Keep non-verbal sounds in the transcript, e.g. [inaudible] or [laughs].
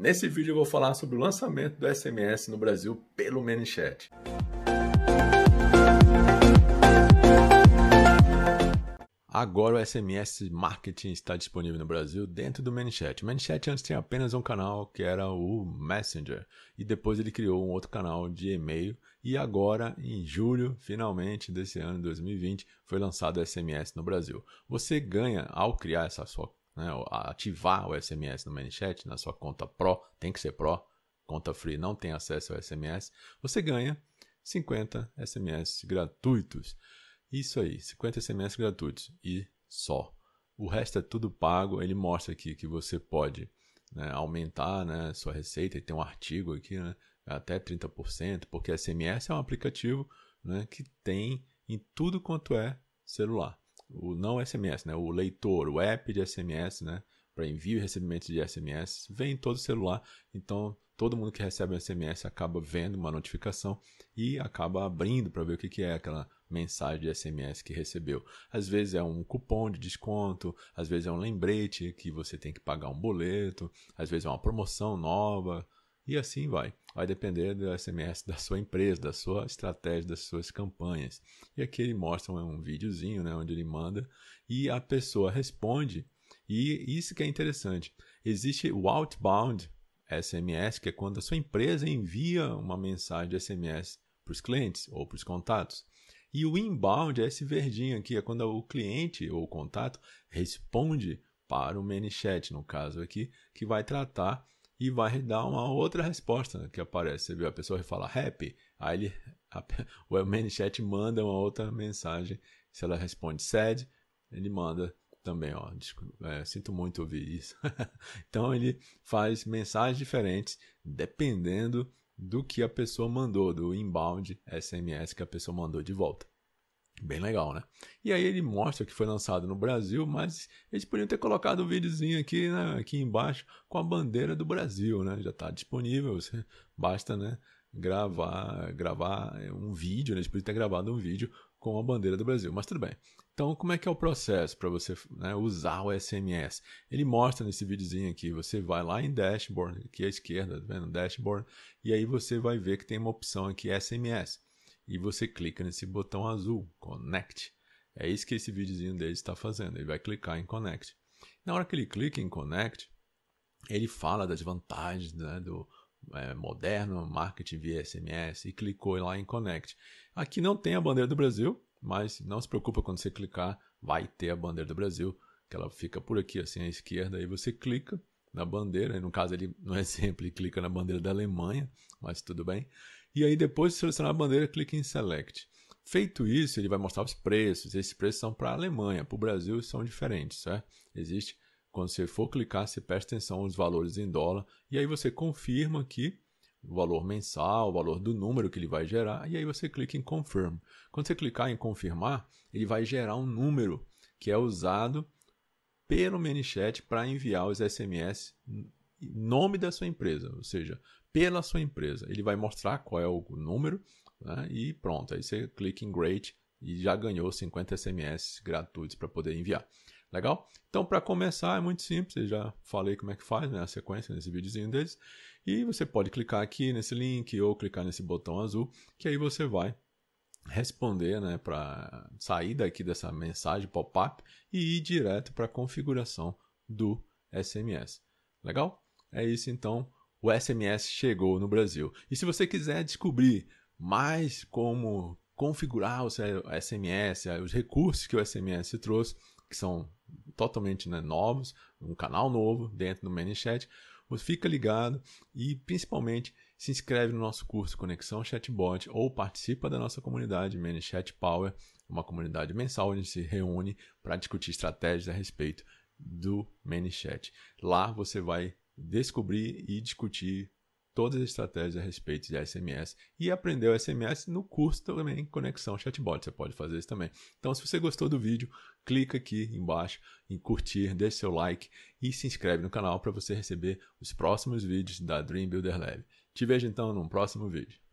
Nesse vídeo eu vou falar sobre o lançamento do SMS no Brasil pelo ManyChat. Agora o SMS Marketing está disponível no Brasil dentro do ManyChat. O ManyChat antes tinha apenas um canal que era o Messenger e depois ele criou um outro canal de e-mail e agora em julho, finalmente desse ano 2020, foi lançado o SMS no Brasil. Você ganha ao criar essa sua né, ativar o SMS no ManyChat, na sua conta Pro, tem que ser Pro, conta Free não tem acesso ao SMS, você ganha 50 SMS gratuitos. Isso aí, 50 SMS gratuitos e só. O resto é tudo pago. Ele mostra aqui que você pode né, aumentar né, sua receita. E tem um artigo aqui, né, até 30%, porque SMS é um aplicativo né, que tem em tudo quanto é celular o não SMS, né? O leitor, o app de SMS, né? Para envio e recebimento de SMS, vem em todo o celular. Então, todo mundo que recebe um SMS acaba vendo uma notificação e acaba abrindo para ver o que, que é aquela mensagem de SMS que recebeu. Às vezes é um cupom de desconto, às vezes é um lembrete que você tem que pagar um boleto, às vezes é uma promoção nova, e assim vai. Vai depender do SMS da sua empresa, da sua estratégia, das suas campanhas. E aqui ele mostra um videozinho, né, onde ele manda e a pessoa responde. E isso que é interessante. Existe o outbound SMS, que é quando a sua empresa envia uma mensagem de SMS para os clientes ou para os contatos. E o inbound é esse verdinho aqui, é quando o cliente ou o contato responde para o ManyChat, no caso aqui, que vai tratar e vai dar uma outra resposta né, que aparece. Você viu? A pessoa fala happy, aí ele, a, [laughs] o ManyChat manda uma outra mensagem. Se ela responde sad, ele manda também, ó, é, sinto muito ouvir isso. [laughs] então ele faz mensagens diferentes dependendo do que a pessoa mandou, do inbound SMS que a pessoa mandou de volta. Bem legal, né? E aí ele mostra que foi lançado no Brasil, mas eles podiam ter colocado um videozinho aqui, né, aqui embaixo com a bandeira do Brasil, né? Já está disponível, você basta, né, gravar, gravar é, um vídeo, né? Eles poderiam ter gravado um vídeo com a bandeira do Brasil, mas tudo bem. Então, como é que é o processo para você né, usar o SMS? Ele mostra nesse videozinho aqui, você vai lá em dashboard, aqui à esquerda, tá vendo? Dashboard, e aí você vai ver que tem uma opção aqui SMS e você clica nesse botão azul, Connect. É isso que esse videozinho dele está fazendo, ele vai clicar em Connect. Na hora que ele clica em Connect, ele fala das vantagens né, do é, moderno marketing via SMS e clicou lá em Connect. Aqui não tem a bandeira do Brasil, mas não se preocupa quando você clicar, vai ter a bandeira do Brasil, que ela fica por aqui assim à esquerda, aí você clica na bandeira, no caso ele, no [laughs] exemplo, ele clica na bandeira da Alemanha, mas tudo bem. E aí, depois de selecionar a bandeira, clique em Select. Feito isso, ele vai mostrar os preços. Esses preços são para a Alemanha, para o Brasil são diferentes, certo? Existe, quando você for clicar, você presta atenção aos valores em dólar e aí você confirma aqui o valor mensal, o valor do número que ele vai gerar e aí você clica em Confirm. Quando você clicar em Confirmar, ele vai gerar um número que é usado pelo ManyChat para enviar os SMS nome da sua empresa, ou seja, pela sua empresa. Ele vai mostrar qual é o número né? e pronto. Aí você clica em Great e já ganhou 50 SMS gratuitos para poder enviar. Legal? Então, para começar, é muito simples. Eu já falei como é que faz né? a sequência nesse videozinho deles. E você pode clicar aqui nesse link ou clicar nesse botão azul, que aí você vai responder, né, para sair daqui dessa mensagem pop-up e ir direto para a configuração do SMS. Legal? É isso então, o SMS chegou no Brasil. E se você quiser descobrir mais como configurar o SMS, eh, os recursos que o SMS trouxe, que são totalmente né, novos, um canal novo dentro do ManyChat, você fica ligado e principalmente se inscreve no nosso curso Conexão Chatbot ou participa da nossa comunidade ManyChat Power, uma comunidade mensal onde se reúne para discutir estratégias a respeito do ManyChat. Lá você vai descobrir e discutir todas as estratégias a respeito de SMS e aprender o SMS no curso também Conexão Chatbot. Você pode fazer isso também. Então, se você gostou do vídeo, clica aqui embaixo em curtir, deixe seu like e se inscreve no canal para você receber os próximos vídeos da Dream Builder Lab. Te vejo então num próximo vídeo.